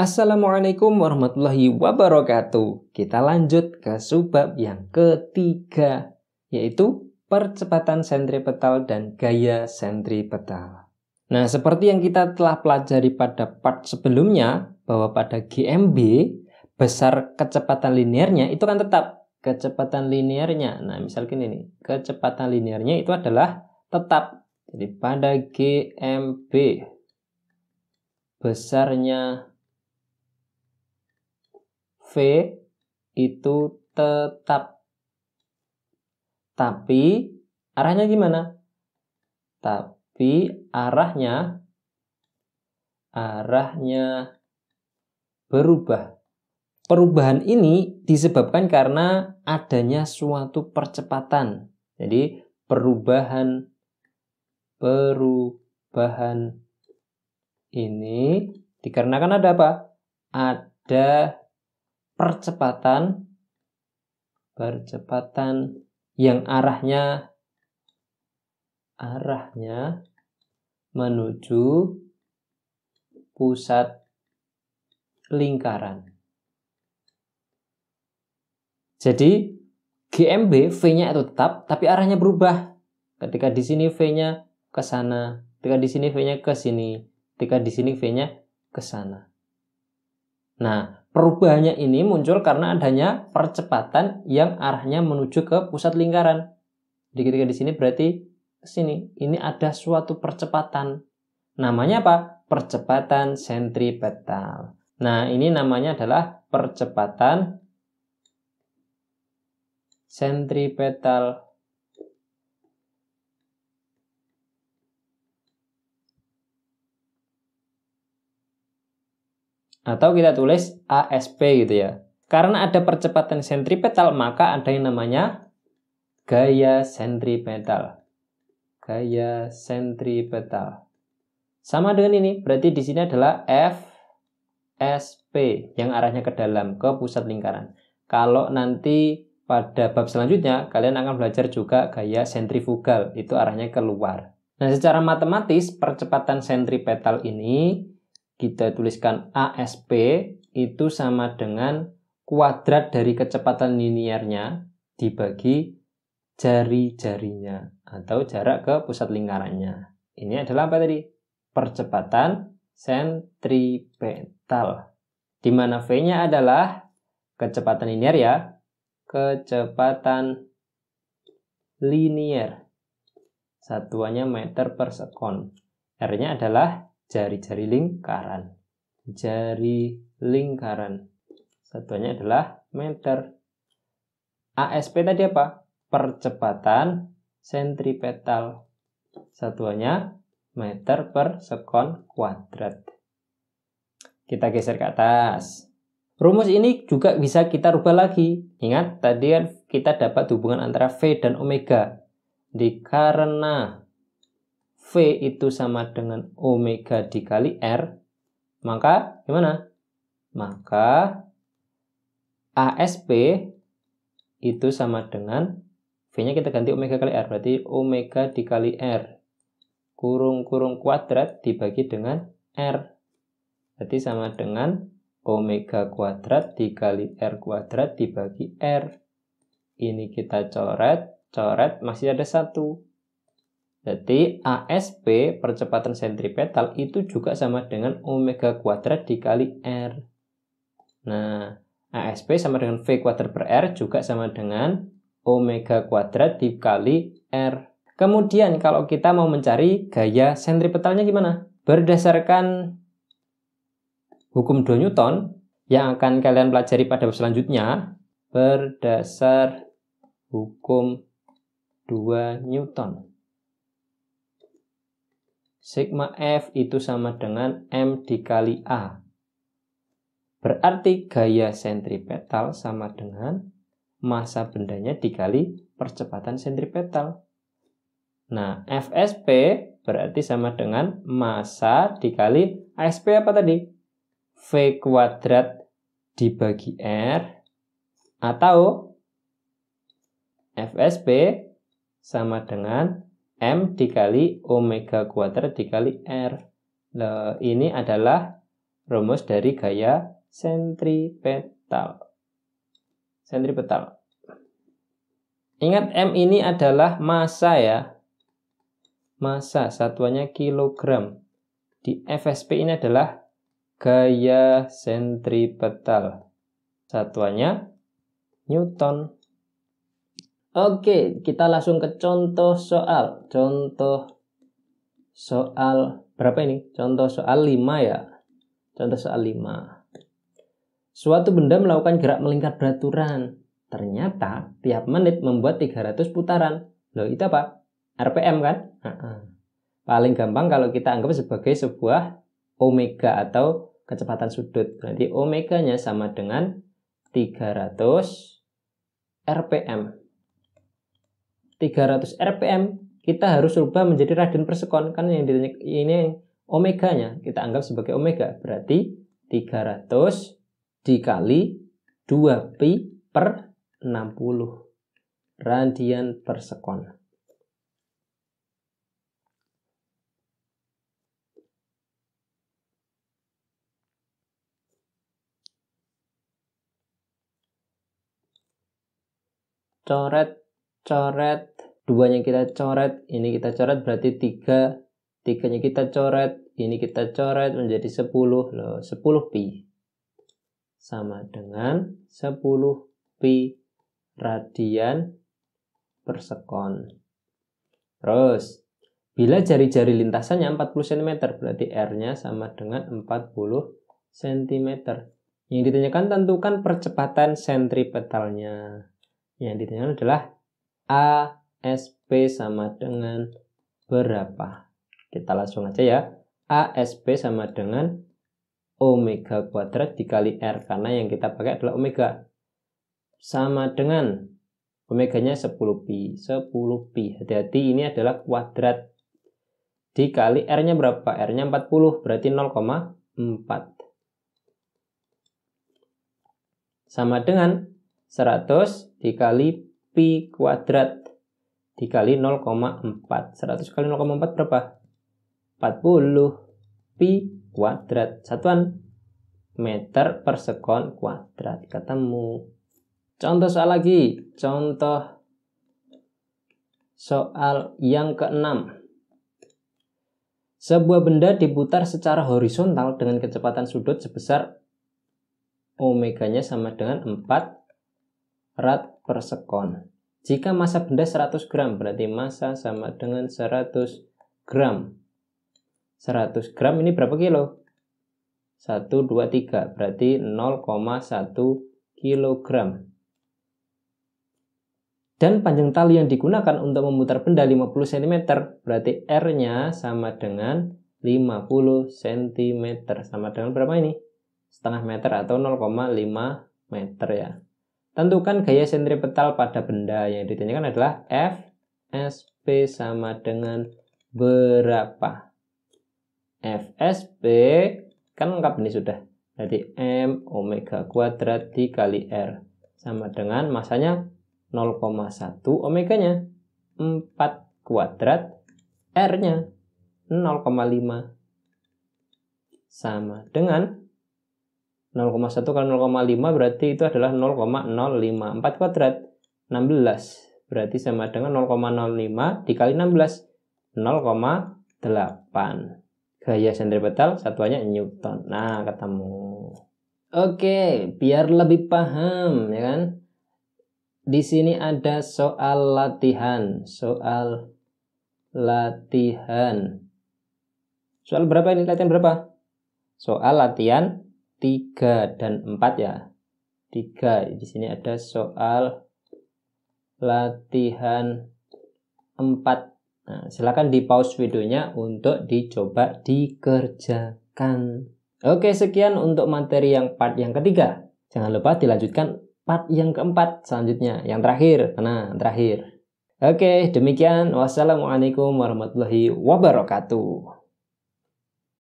Assalamualaikum warahmatullahi wabarakatuh. Kita lanjut ke subbab yang ketiga, yaitu percepatan sentripetal dan gaya sentripetal. Nah, seperti yang kita telah pelajari pada part sebelumnya, bahwa pada GMB, besar kecepatan linearnya itu kan tetap kecepatan linearnya. Nah, misalkan ini, kecepatan linearnya itu adalah tetap. Jadi pada GMB, besarnya V itu tetap. Tapi arahnya gimana? Tapi arahnya arahnya berubah. Perubahan ini disebabkan karena adanya suatu percepatan. Jadi perubahan perubahan ini dikarenakan ada apa? Ada percepatan percepatan yang arahnya arahnya menuju pusat lingkaran. Jadi GMB V-nya itu tetap tapi arahnya berubah. Ketika di sini V-nya ke sana, ketika di sini V-nya ke sini, ketika di sini V-nya ke sana. Nah, perubahannya ini muncul karena adanya percepatan yang arahnya menuju ke pusat lingkaran. Jadi ketika di sini berarti sini, ini ada suatu percepatan. Namanya apa? Percepatan sentripetal. Nah, ini namanya adalah percepatan sentripetal atau kita tulis ASP gitu ya. Karena ada percepatan sentripetal maka ada yang namanya gaya sentripetal. Gaya sentripetal. Sama dengan ini, berarti di sini adalah FSP yang arahnya ke dalam, ke pusat lingkaran. Kalau nanti pada bab selanjutnya kalian akan belajar juga gaya sentrifugal, itu arahnya keluar. Nah, secara matematis percepatan sentripetal ini kita tuliskan ASP itu sama dengan kuadrat dari kecepatan liniernya dibagi jari-jarinya atau jarak ke pusat lingkarannya. Ini adalah apa tadi? Percepatan sentripetal. Di mana V-nya adalah kecepatan linier ya. Kecepatan linier Satuannya meter per sekon. R-nya adalah jari-jari lingkaran. Jari lingkaran. Satunya adalah meter. ASP tadi apa? Percepatan sentripetal. Satuannya meter per sekon kuadrat. Kita geser ke atas. Rumus ini juga bisa kita rubah lagi. Ingat, tadi kan kita dapat hubungan antara V dan omega. Dikarena V itu sama dengan omega dikali R, maka gimana? Maka ASP itu sama dengan V-nya kita ganti omega kali R, berarti omega dikali R. Kurung-kurung kuadrat dibagi dengan R. Berarti sama dengan omega kuadrat dikali R kuadrat dibagi R. Ini kita coret, coret masih ada satu. Jadi ASP percepatan sentripetal itu juga sama dengan omega kuadrat dikali R. Nah, ASP sama dengan V kuadrat per R juga sama dengan omega kuadrat dikali R. Kemudian kalau kita mau mencari gaya sentripetalnya gimana? Berdasarkan hukum 2 Newton yang akan kalian pelajari pada bab selanjutnya, berdasar hukum 2 Newton. Sigma F itu sama dengan M dikali A. Berarti gaya sentripetal sama dengan massa bendanya dikali percepatan sentripetal. Nah, FSP berarti sama dengan massa dikali ASP apa tadi? V kuadrat dibagi R atau FSP sama dengan M dikali omega kuadrat dikali R. Nah, ini adalah rumus dari gaya sentripetal. Sentripetal. Ingat M ini adalah massa ya. Massa satuannya kilogram. Di FSP ini adalah gaya sentripetal. Satuannya Newton. Oke, kita langsung ke contoh soal. Contoh soal berapa ini? Contoh soal 5 ya. Contoh soal 5. Suatu benda melakukan gerak melingkar beraturan. Ternyata tiap menit membuat 300 putaran. Loh, itu apa? RPM kan? Paling gampang kalau kita anggap sebagai sebuah omega atau kecepatan sudut. Berarti omeganya sama dengan 300 RPM. 300 RPM kita harus rubah menjadi radian per sekon karena yang ditanya ini yang omeganya kita anggap sebagai omega berarti 300 dikali 2 pi per 60 radian per sekon. Coret, coret, duanya kita coret ini kita coret berarti tiga tiganya kita coret ini kita coret menjadi 10 loh 10 pi sama dengan 10 pi radian per sekon terus bila jari-jari lintasannya 40 cm berarti R-nya sama dengan 40 cm yang ditanyakan tentukan percepatan sentripetalnya yang ditanyakan adalah A SP sama dengan berapa? Kita langsung aja ya. ASP sama dengan omega kuadrat dikali R karena yang kita pakai adalah omega. Sama dengan omeganya 10pi. 10pi. Jadi ini adalah kuadrat dikali R-nya berapa? R-nya 40 berarti 0,4. Sama dengan 100 dikali pi kuadrat dikali 0,4. 100 kali 0,4 berapa? 40 pi kuadrat. Satuan meter per sekon kuadrat. Ketemu. Contoh soal lagi. Contoh soal yang keenam. Sebuah benda diputar secara horizontal dengan kecepatan sudut sebesar omeganya sama dengan 4 rad per sekon. Jika massa benda 100 gram, berarti massa sama dengan 100 gram. 100 gram ini berapa kilo? 1, 2, 3. Berarti 0,1 kilogram. Dan panjang tali yang digunakan untuk memutar benda 50 cm, berarti R-nya sama dengan 50 cm. Sama dengan berapa ini? Setengah meter atau 0,5 meter ya. Tentukan gaya sentripetal pada benda yang ditanyakan adalah F SP sama dengan berapa? Fsp kan lengkap ini sudah. Jadi M omega kuadrat dikali R sama dengan masanya 0,1 omeganya 4 kuadrat R-nya 0,5 sama dengan 0,1 kali 0,5 berarti itu adalah 0,054 kuadrat 16 berarti sama dengan 0,05 dikali 16 0,8 gaya sentripetal satuannya Newton nah ketemu oke biar lebih paham ya kan di sini ada soal latihan soal latihan soal berapa ini latihan berapa soal latihan 3 dan 4 ya. 3. Di sini ada soal latihan 4. Nah, silakan di pause videonya untuk dicoba dikerjakan. Oke, sekian untuk materi yang part yang ketiga. Jangan lupa dilanjutkan part yang keempat selanjutnya, yang terakhir. Nah, terakhir. Oke, demikian. Wassalamualaikum warahmatullahi wabarakatuh.